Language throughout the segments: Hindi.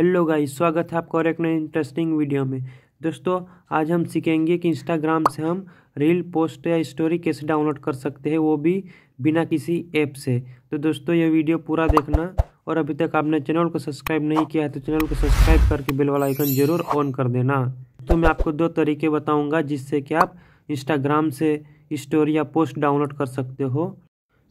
हेलो गाइस स्वागत है आपका और एक नए इंटरेस्टिंग वीडियो में दोस्तों आज हम सीखेंगे कि इंस्टाग्राम से हम रील पोस्ट या स्टोरी कैसे डाउनलोड कर सकते हैं वो भी बिना किसी ऐप से तो दोस्तों ये वीडियो पूरा देखना और अभी तक आपने चैनल को सब्सक्राइब नहीं किया है तो चैनल को सब्सक्राइब करके बेल वाला आइकन ज़रूर ऑन कर देना तो मैं आपको दो तरीके बताऊँगा जिससे कि आप इंस्टाग्राम से स्टोरी या पोस्ट डाउनलोड कर सकते हो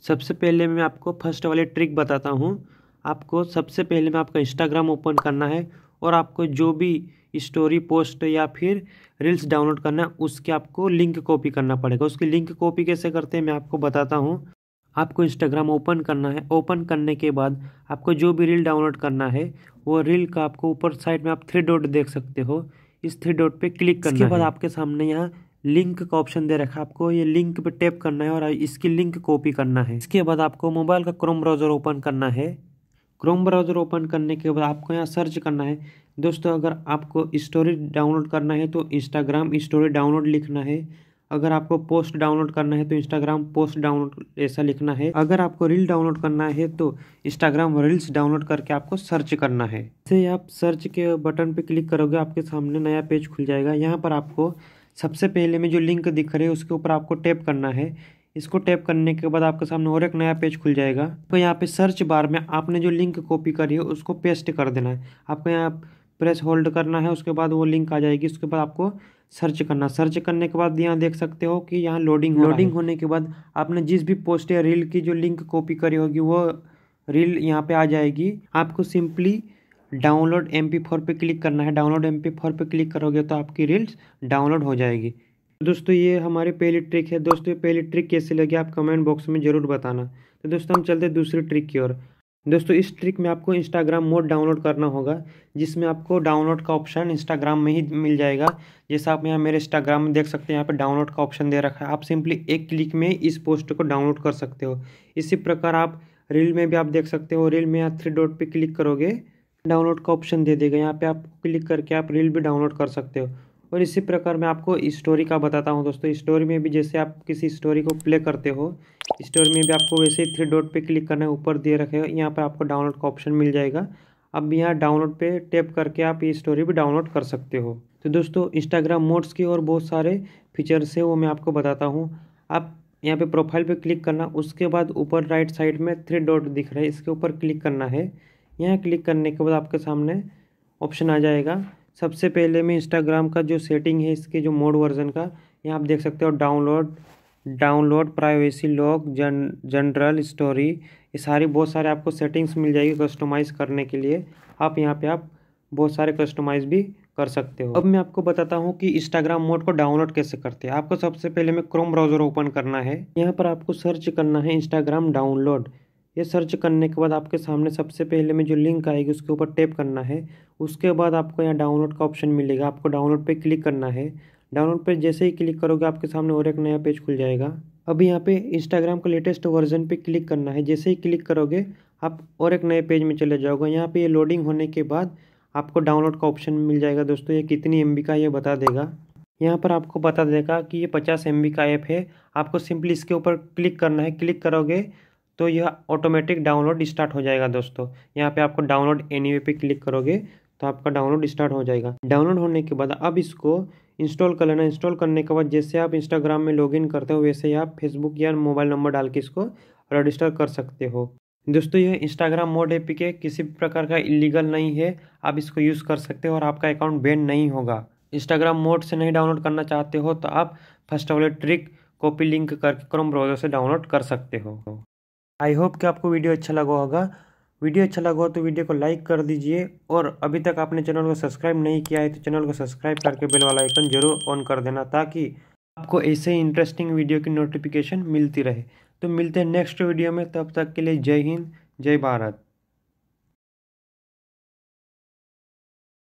सबसे पहले मैं आपको फर्स्ट वाली ट्रिक बताता हूँ आपको सबसे पहले में आपका इंस्टाग्राम ओपन करना है और आपको जो भी स्टोरी पोस्ट या फिर रील्स डाउनलोड करना है उसके आपको लिंक कॉपी करना पड़ेगा उसकी लिंक कॉपी कैसे करते हैं मैं आपको बताता हूँ आपको इंस्टाग्राम ओपन करना है ओपन करने के बाद आपको जो भी रील डाउनलोड करना है वो रील का आपको ऊपर साइड में आप थ्री डॉट देख सकते हो इस थ्री डॉट पे क्लिक करने के बाद आपके सामने यहाँ लिंक का ऑप्शन दे रखा है आपको ये लिंक पे टैप करना है और इसकी लिंक कॉपी करना है इसके बाद आपको मोबाइल का क्रोम ब्राउज़र ओपन करना है क्रोम ब्राउज़र ओपन करने के बाद आपको यहाँ सर्च करना है दोस्तों अगर आपको स्टोरी डाउनलोड करना है तो इंस्टाग्राम स्टोरी डाउनलोड लिखना है अगर आपको पोस्ट डाउनलोड करना है तो इंस्टाग्राम पोस्ट डाउनलोड ऐसा लिखना है अगर आपको रील डाउनलोड करना है तो इंस्टाग्राम रील्स डाउनलोड करके आपको सर्च करना है जैसे आप सर्च के बटन पर क्लिक करोगे आपके सामने नया पेज खुल जाएगा यहाँ पर आपको सबसे पहले में जो लिंक दिख रही है उसके ऊपर आपको टैप करना है इसको टैप करने के बाद आपके सामने और एक नया पेज खुल जाएगा तो यहाँ पे सर्च बार में आपने जो लिंक कॉपी करी है उसको पेस्ट कर देना है आपको यहाँ प्रेस होल्ड करना है उसके बाद वो लिंक आ जाएगी उसके बाद आपको सर्च करना सर्च करने के बाद यहाँ देख सकते हो कि यहाँ लोडिंग हो लोडिंग होने के बाद आपने जिस भी पोस्ट या रील की जो लिंक कॉपी करी होगी वो रील यहाँ पे आ जाएगी आपको simply download M P four पर क्लिक करना है डाउनलोड एम पी फोर पर क्लिक करोगे तो आपकी रील्स डाउनलोड हो जाएगी दोस्तों ये हमारी पहली ट्रिक है दोस्तों ये पहली ट्रिक कैसे लगी आप कमेंट बॉक्स में ज़रूर बताना तो दोस्तों हम चलते दूसरी ट्रिक की ओर दोस्तों इस ट्रिक में आपको इंस्टाग्राम मोड डाउनलोड करना होगा जिसमें आपको डाउनलोड का ऑप्शन इंस्टाग्राम में ही मिल जाएगा जैसा आप यहाँ मेरे इंस्टाग्राम में देख सकते हैं यहाँ पर डाउनलोड का ऑप्शन दे रखा है आप सिंपली एक क्लिक में इस पोस्ट को डाउनलोड कर सकते हो इसी प्रकार आप रील में भी आप देख सकते हो रील में यहाँ थ्री डॉट पर क्लिक करोगे डाउनलोड का ऑप्शन दे देगा यहाँ पे आप क्लिक करके आप रील भी डाउनलोड कर सकते हो और इसी प्रकार मैं आपको स्टोरी का बताता हूँ दोस्तों स्टोरी में भी जैसे आप किसी स्टोरी को प्ले करते हो स्टोरी में भी आपको वैसे ही थ्री डॉट पे क्लिक करना है ऊपर दिए हो यहाँ पर आपको डाउनलोड का ऑप्शन मिल जाएगा अब यहाँ डाउनलोड पे टैप करके आप ये स्टोरी भी डाउनलोड कर सकते हो तो दोस्तों इंस्टाग्राम मोड्स के और बहुत सारे फीचर्स है वो मैं आपको बताता हूँ आप यहाँ पर प्रोफाइल पर क्लिक करना उसके बाद ऊपर राइट साइड में थ्री डॉट दिख रहा है इसके ऊपर क्लिक करना है यहाँ क्लिक करने के बाद आपके सामने ऑप्शन आ जाएगा सबसे पहले मैं इंस्टाग्राम का जो सेटिंग है इसके जो मोड वर्जन का यहाँ आप देख सकते हो download download privacy lock gen general story ये सारी बहुत सारे आपको सेटिंग्स मिल जाएगी कस्टमाइज़ करने के लिए आप यहाँ पे आप बहुत सारे कस्टमाइज़ भी कर सकते हो अब मैं आपको बताता हूँ कि इंस्टाग्राम मोड को डाउनलोड कैसे करते हैं आपको सबसे पहले में क्रोम ब्राउज़र ओपन करना है यहाँ पर आपको सर्च करना है इंस्टाग्राम डाउनलोड ये सर्च करने के बाद आपके सामने सबसे पहले में जो लिंक आएगी उसके ऊपर टैप करना है उसके बाद आपको यहाँ डाउनलोड का ऑप्शन मिलेगा आपको डाउनलोड पे क्लिक करना है डाउनलोड पे जैसे ही क्लिक करोगे आपके सामने और एक नया पेज खुल जाएगा अब यहाँ पे इंस्टाग्राम का लेटेस्ट वर्जन पे क्लिक करना है जैसे ही क्लिक करोगे आप और एक नए पेज में चले जाओगे यहाँ पे ये लोडिंग होने के बाद आपको डाउनलोड का ऑप्शन मिल जाएगा दोस्तों ये कितनी एम का ये बता देगा यहाँ पर आपको बता देगा कि ये पचास एम का ऐप है आपको सिंपली इसके ऊपर क्लिक करना है क्लिक करोगे तो यह ऑटोमेटिक डाउनलोड स्टार्ट हो जाएगा दोस्तों यहाँ पे आपको डाउनलोड एनी पे क्लिक करोगे तो आपका डाउनलोड स्टार्ट हो जाएगा डाउनलोड होने के बाद अब इसको इंस्टॉल कर लेना इंस्टॉल करने के बाद जैसे आप इंस्टाग्राम में लॉगिन करते हो वैसे ही आप फेसबुक या मोबाइल नंबर डाल के इसको रजिस्टर कर सकते हो दोस्तों यह इंस्टाग्राम मोड ए के किसी भी प्रकार का इलीगल नहीं है आप इसको यूज़ कर सकते हो और आपका अकाउंट बैन नहीं होगा इंस्टाग्राम मोड से नहीं डाउनलोड करना चाहते हो तो आप first all trick copy link करके क्रोम ब्राउज़र से डाउनलोड कर सकते हो आई होप कि आपको वीडियो अच्छा लगा होगा वीडियो अच्छा लगा हो तो वीडियो को लाइक कर दीजिए और अभी तक आपने चैनल को सब्सक्राइब नहीं किया है तो चैनल को सब्सक्राइब करके बेल वाला आइकन जरूर ऑन कर देना ताकि आपको ऐसे ही इंटरेस्टिंग वीडियो की नोटिफिकेशन मिलती रहे तो मिलते हैं नेक्स्ट वीडियो में तब तक के लिए जय हिंद जय भारत